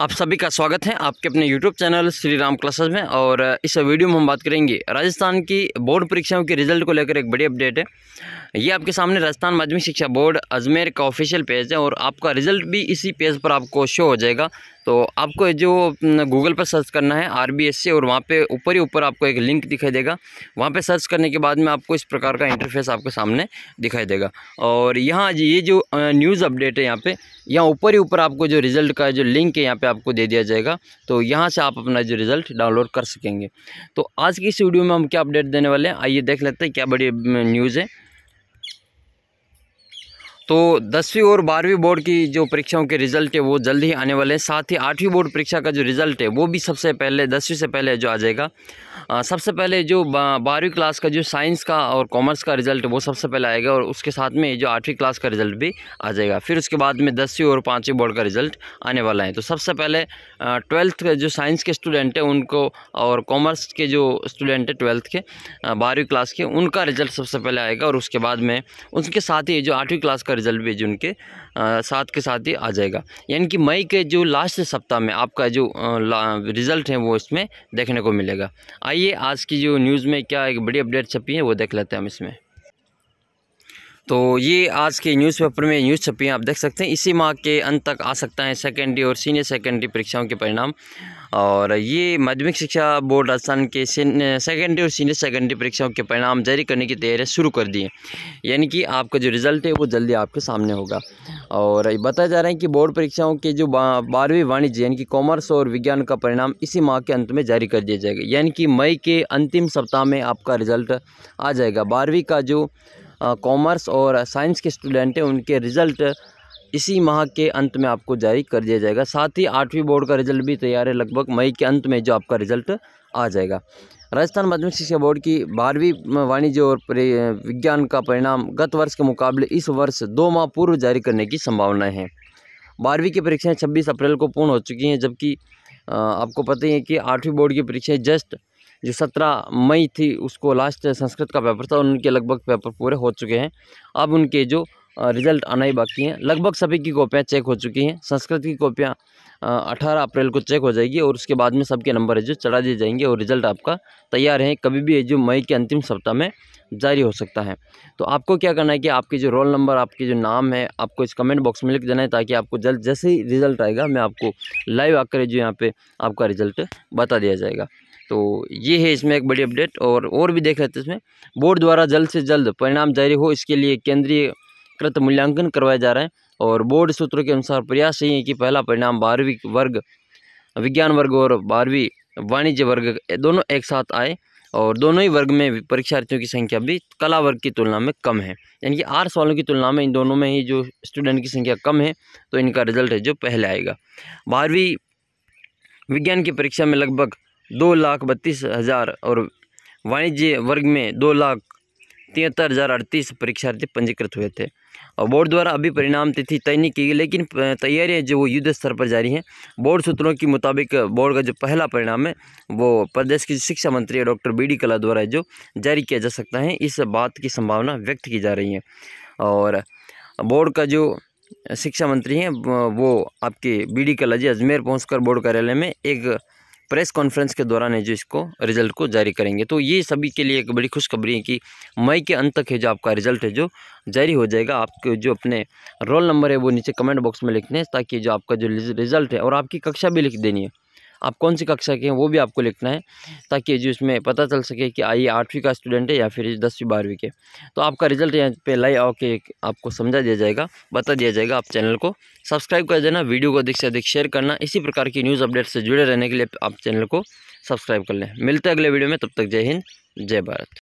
आप सभी का स्वागत है आपके अपने YouTube channel Shri Ram classes में और इस वीडियो में हम बात करेंगे राजस्थान की बोर्ड परीक्षाओं के रिजल्ट को लेकर एक बड़ी अपडेट है ये आपके सामने राजस्थान माध्यमिक शिक्षा बोर्ड अजमेर का ऑफिशियल पेज है और आपका रिजल्ट भी इसी पेज पर आपको शो हो जाएगा तो आपको जो गूगल पर सर्च करना है आर बी एस और वहाँ पे ऊपर ही ऊपर आपको एक लिंक दिखाई देगा वहाँ पे सर्च करने के बाद में आपको इस प्रकार का इंटरफेस आपके सामने दिखाई देगा और यहाँ ये जो न्यूज़ अपडेट है यहाँ पे यहाँ ऊपर ही ऊपर आपको जो रिज़ल्ट का जो लिंक है यहाँ पे आपको दे दिया जाएगा तो यहाँ से आप अपना जो रिज़ल्ट डाउनलोड कर सकेंगे तो आज की इस वीडियो में हम क्या अपडेट देने वाले हैं आइए देख लेते हैं क्या बड़ी न्यूज़ है तो दसवीं और बारहवीं बोर्ड की जो परीक्षाओं के रिजल्ट है वो जल्द ही आने वाले हैं साथ ही आठवीं बोर्ड परीक्षा का जो रिजल्ट है वो भी सबसे पहले दसवीं से पहले जो आ जाएगा आ, सबसे पहले जो बारहवीं क्लास का जो साइंस का और कॉमर्स का रिजल्ट वो सबसे पहले आएगा और उसके साथ में जो आठवीं क्लास का रिजल्ट भी आ जाएगा फिर उसके बाद में दसवीं और पाँचवीं बोर्ड का रिजल्ट आने वाला है तो सबसे पहले ट्वेल्थ जो साइंस के स्टूडेंट हैं उनको और कॉमर्स के जो स्टूडेंट हैं ट्वेल्थ के बारहवीं क्लास के उनका रिजल्ट सबसे पहले आएगा और उसके बाद में उनके साथ ही जो आठवीं क्लास का रिजल्ट भी जून के साथ के साथ ही आ जाएगा यानी कि मई के जो लास्ट सप्ताह में आपका जो रिज़ल्ट है वो इसमें देखने को मिलेगा आइए आज की जो न्यूज़ में क्या एक बड़ी अपडेट छपी है वो देख लेते हैं हम इसमें तो ये आज के न्यूज़पेपर में न्यूज़ छपी है आप देख सकते हैं इसी माह के अंत तक आ सकता है सेकेंडरी और सीनियर सेकेंडरी परीक्षाओं के परिणाम और ये माध्यमिक शिक्षा बोर्ड राजस्थान के सेकेंडरी और सीनियर सेकेंडरी परीक्षाओं के परिणाम जारी करने की तैयारियाँ शुरू कर दी हैं यानी कि आपका जो रिज़ल्ट है वो जल्दी आपके सामने होगा और बताया जा रहा है कि बोर्ड परीक्षाओं के जो बारहवीं वाणिज्य यानी कि कॉमर्स और विज्ञान का परिणाम इसी माह के अंत में जारी कर दिया जाएगा यानी कि मई के अंतिम सप्ताह में आपका रिज़ल्ट आ जाएगा बारहवीं का जो कॉमर्स और साइंस के स्टूडेंट हैं उनके रिज़ल्ट इसी माह के अंत में आपको जारी कर दिया जाएगा साथ ही आठवीं बोर्ड का रिजल्ट भी तैयार है लगभग मई के अंत में जो आपका रिजल्ट आ जाएगा राजस्थान माध्यमिक शिक्षा बोर्ड की बारहवीं वाणिज्य और विज्ञान का परिणाम गत वर्ष के मुकाबले इस वर्ष दो माह पूर्व जारी करने की संभावना है बारहवीं की परीक्षाएं 26 अप्रैल को पूर्ण हो चुकी हैं जबकि आपको पता ही है कि आठवीं बोर्ड की परीक्षाएं जस्ट जो सत्रह मई थी उसको लास्ट संस्कृत का पेपर था उनके लगभग पेपर पूरे हो चुके हैं अब उनके जो रिजल्ट आना ही बाकी है लगभग सभी की कॉपियाँ चेक हो चुकी हैं संस्कृत की कॉपियाँ अठारह अप्रैल को चेक हो जाएगी और उसके बाद में सबके नंबर है जो चढ़ा दिए जाएंगे और रिजल्ट आपका तैयार है कभी भी जो मई के अंतिम सप्ताह में जारी हो सकता है तो आपको क्या करना है कि आपके जो रोल नंबर आपके जो नाम है आपको इस कमेंट बॉक्स में लिख देना है ताकि आपको जल्द जैसे ही रिजल्ट आएगा मैं आपको लाइव आकर जो यहाँ पे आपका रिजल्ट बता दिया जाएगा तो ये है इसमें एक बड़ी अपडेट और और भी देख लेते हैं इसमें बोर्ड द्वारा जल्द से जल्द परिणाम जारी हो इसके लिए केंद्रीय कृत मूल्यांकन करवाए जा रहे हैं और बोर्ड सूत्रों के अनुसार प्रयास यही है कि पहला परिणाम बारहवीं वर्ग विज्ञान वर्ग और बारहवीं वाणिज्य वर्ग दोनों एक साथ आए और दोनों ही वर्ग में परीक्षार्थियों की संख्या भी कला वर्ग की तुलना में कम है यानी कि आठ सवालों की तुलना में इन दोनों में ही जो स्टूडेंट की संख्या कम है तो इनका रिजल्ट है जो पहले आएगा बारहवीं विज्ञान की परीक्षा में लगभग दो लाख बत्तीस हज़ार और वाणिज्य वर्ग में दो लाख तिहत्तर हज़ार अड़तीस परीक्षार्थी पंजीकृत हुए थे और बोर्ड द्वारा अभी परिणाम तिथि तय नहीं की गई लेकिन तैयारियां जो वो युद्ध स्तर पर जारी हैं बोर्ड सूत्रों के मुताबिक बोर्ड का जो पहला परिणाम है वो प्रदेश के शिक्षा मंत्री डॉक्टर बी डी कला द्वारा जो जारी किया जा सकता है इस बात की संभावना व्यक्त की जा रही है और बोर्ड का जो शिक्षा मंत्री हैं वो आपके बी डी कला जी अजमेर पहुँच बोर्ड कार्यालय में एक प्रेस कॉन्फ्रेंस के दौरान है जो इसको रिजल्ट को जारी करेंगे तो ये सभी के लिए एक बड़ी खुशखबरी है कि मई के अंत तक है जो आपका रिजल्ट है जो जारी हो जाएगा आपके जो अपने रोल नंबर है वो नीचे कमेंट बॉक्स में लिखने ताकि जो आपका जो रिजल्ट है और आपकी कक्षा भी लिख देनी है आप कौन सी कक्षा के हैं वो भी आपको लिखना है ताकि जो इसमें पता चल सके कि आइए आठवीं का स्टूडेंट है या फिर दसवीं बारहवीं के तो आपका रिजल्ट यहाँ पे लाइव आके आपको समझा दिया जाएगा बता दिया जाएगा आप चैनल को सब्सक्राइब कर देना वीडियो को अधिक से अधिक शेयर करना इसी प्रकार की न्यूज़ अपडेट से जुड़े रहने के लिए आप चैनल को सब्सक्राइब कर लें मिलते हैं अगले वीडियो में तब तक जय हिंद जय भारत